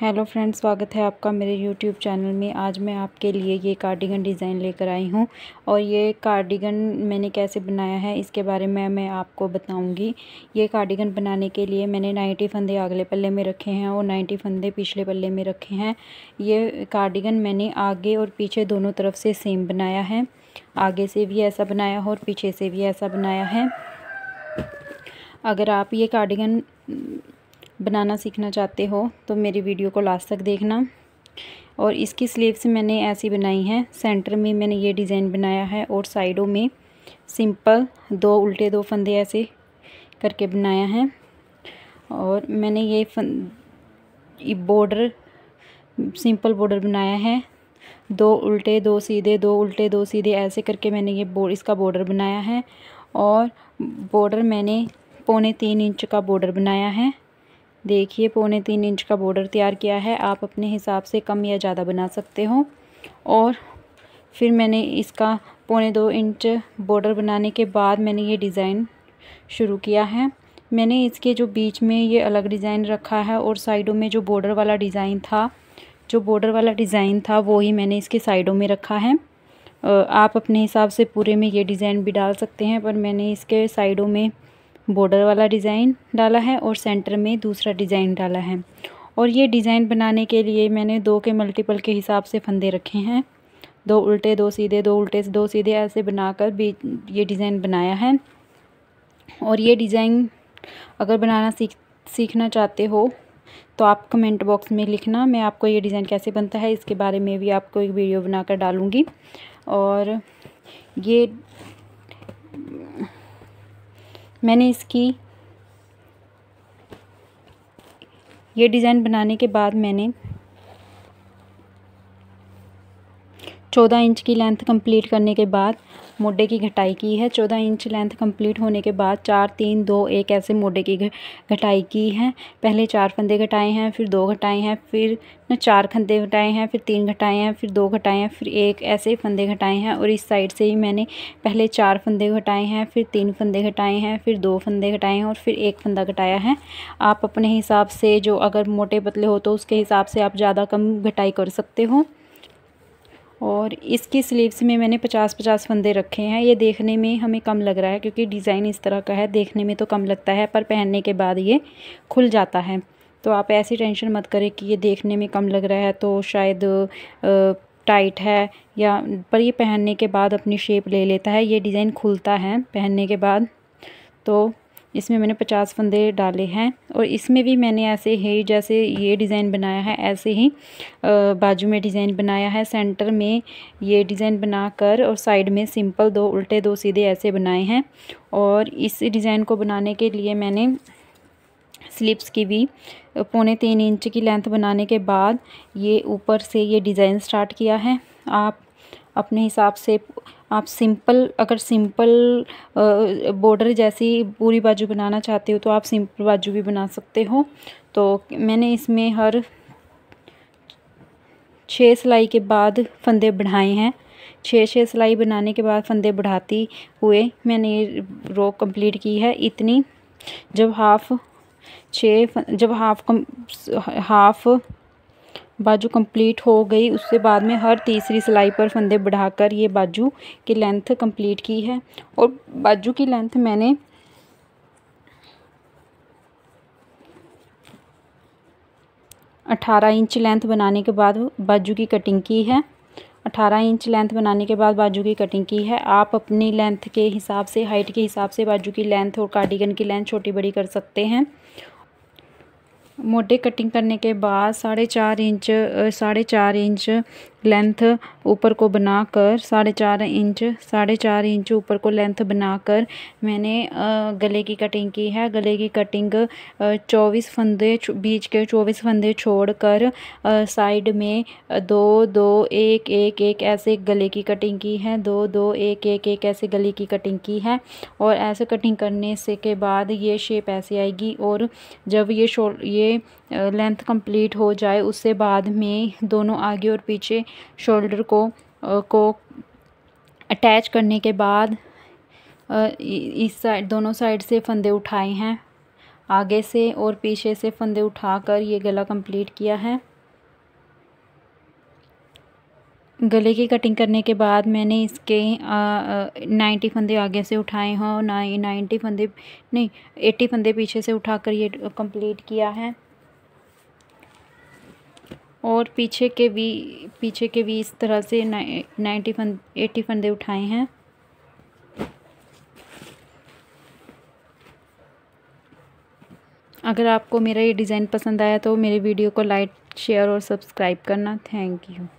hello friends स्वागत है आपका मेरे यूट्यूब चैनल में आज मैं आपके लिए ये कार्डिगन डिज़ाइन लेकर आई हूँ और ये कार्डिगन मैंने कैसे बनाया है इसके बारे में मैं आपको बताऊँगी ये कार्डिगन बनाने के लिए मैंने नाइन्टी फंदे अगले पल्ले में रखे हैं और नाइन्टी फंदे पिछले पल्ले में रखे हैं ये कार्डिगन मैंने आगे और पीछे दोनों तरफ से सेम बनाया है आगे से भी ऐसा बनाया है और पीछे से भी ऐसा बनाया है अगर आप ये कार्डिगन बनाना सीखना चाहते हो तो मेरी वीडियो को लास्ट तक देखना और इसकी स्लीव्स मैंने ऐसी बनाई हैं सेंटर में मैंने ये डिज़ाइन बनाया है और साइडों में सिंपल दो उल्टे दो फंदे ऐसे करके बनाया है और मैंने ये फन बॉर्डर सिंपल बॉर्डर बनाया है दो उल्टे दो सीधे दो उल्टे दो सीधे ऐसे करके मैंने ये बो इसका बॉर्डर बनाया है और बॉर्डर मैंने पौने तीन इंच का बॉर्डर बनाया है देखिए पौने तीन इंच का बॉर्डर तैयार किया है आप अपने हिसाब से कम या ज़्यादा बना सकते हो और फिर मैंने इसका पौने दो इंच बॉर्डर बनाने के बाद मैंने ये डिज़ाइन शुरू किया है मैंने इसके जो बीच में ये अलग डिज़ाइन रखा है और साइडों में जो बॉर्डर वाला डिज़ाइन था जो बॉर्डर वाला डिज़ाइन था वो ही मैंने इसके साइडों में रखा है आप अपने हिसाब से पूरे में ये डिज़ाइन भी डाल सकते हैं पर मैंने इसके साइडों में बॉर्डर वाला डिज़ाइन डाला है और सेंटर में दूसरा डिज़ाइन डाला है और ये डिज़ाइन बनाने के लिए मैंने दो के मल्टीपल के हिसाब से फंदे रखे हैं दो उल्टे दो सीधे दो उल्टे दो सीधे ऐसे बनाकर भी ये डिज़ाइन बनाया है और ये डिज़ाइन अगर बनाना सीख सीखना चाहते हो तो आप कमेंट बॉक्स में लिखना मैं आपको ये डिज़ाइन कैसे बनता है इसके बारे में भी आपको एक वीडियो बनाकर डालूँगी और ये मैंने इसकी ये डिज़ाइन बनाने के बाद मैंने चौदह इंच की लेंथ कंप्लीट करने के बाद मोडे की घटाई की है चौदह इंच लेंथ कंप्लीट होने के बाद चार तीन दो एक ऐसे मोडे की घटाई की है पहले चार फंदे घटाए हैं फिर दो घटाए हैं फिर चार फंदे घटाए हैं फिर तीन घटाए हैं फिर दो घटाए हैं फिर एक ऐसे फंदे घटाए हैं और इस साइड से ही मैंने पहले चार फंदे घटाए हैं फिर तीन फंदे घटाए हैं फिर दो फंदे घटाए हैं और फिर एक फंदा घटाया है आप अपने हिसाब से जो अगर मोटे पतले हो तो उसके हिसाब से आप ज़्यादा कम घटाई कर सकते हो और इसकी स्लीव्स में मैंने पचास पचास फंदे रखे हैं ये देखने में हमें कम लग रहा है क्योंकि डिज़ाइन इस तरह का है देखने में तो कम लगता है पर पहनने के बाद ये खुल जाता है तो आप ऐसी टेंशन मत करें कि ये देखने में कम लग रहा है तो शायद टाइट है या पर ये पहनने के बाद अपनी शेप ले लेता है ये डिज़ाइन खुलता है पहनने के बाद तो इसमें मैंने पचास फंदे डाले हैं और इसमें भी मैंने ऐसे ही जैसे ये डिज़ाइन बनाया है ऐसे ही बाजू में डिज़ाइन बनाया है सेंटर में ये डिज़ाइन बनाकर और साइड में सिंपल दो उल्टे दो सीधे ऐसे बनाए हैं और इस डिज़ाइन को बनाने के लिए मैंने स्लिप्स की भी पौने तीन इंच की लेंथ बनाने के बाद ये ऊपर से ये डिज़ाइन स्टार्ट किया है आप अपने हिसाब से आप सिंपल अगर सिंपल बॉर्डर जैसी पूरी बाजू बनाना चाहते हो तो आप सिंपल बाजू भी बना सकते हो तो मैंने इसमें हर छः सिलाई के बाद फंदे बढ़ाए हैं छः छः सिलाई बनाने के बाद फंदे बढ़ाती हुए मैंने रो कंप्लीट की है इतनी जब हाफ छः जब हाफ कम हाफ बाजू कंप्लीट हो गई उससे बाद में हर तीसरी सिलाई पर फंदे बढ़ाकर ये बाजू की लेंथ कंप्लीट की है और बाजू की लेंथ मैंने अठारह इंच लेंथ बनाने के बाद बाजू की कटिंग की है अठारह इंच लेंथ बनाने के बाद बाजू की कटिंग की है आप अपनी लेंथ के हिसाब से हाइट के हिसाब से बाजू की लेंथ और कार्डिगन की लेंथ छोटी बड़ी कर सकते हैं मोटे कटिंग करने के बाद साढ़े चार इंच साढ़े चार इंच लेंथ ऊपर को बनाकर साढ़े चार इंच साढ़े चार इंच ऊपर को लेंथ बनाकर मैंने गले की कटिंग की है गले की कटिंग चौबीस फंदे बीच के चौबीस फंदे छोड़कर साइड में दो दो एक एक एक ऐसे गले की कटिंग की है दो दो एक एक एक ऐसे गले की कटिंग की है और ऐसे कटिंग करने से के बाद ये शेप ऐसे आएगी और जब ये शो ये लेंथ कंप्लीट हो जाए उससे बाद में दोनों आगे और पीछे शोल्डर को को अटैच करने के बाद इस साइड दोनों साइड से फंदे उठाए हैं आगे से और पीछे से फंदे उठाकर ये गला कंप्लीट किया है गले की कटिंग करने के बाद मैंने इसके नाइन्टी फंदे आगे से उठाए हों नाइन्टी फंदे नहीं एट्टी फंदे पीछे से उठाकर ये कंप्लीट किया है और पीछे के भी पीछे के भी इस तरह से नाइन्टी फंद एटी फंदे उठाए हैं अगर आपको मेरा ये डिज़ाइन पसंद आया तो मेरे वीडियो को लाइक शेयर और सब्सक्राइब करना थैंक यू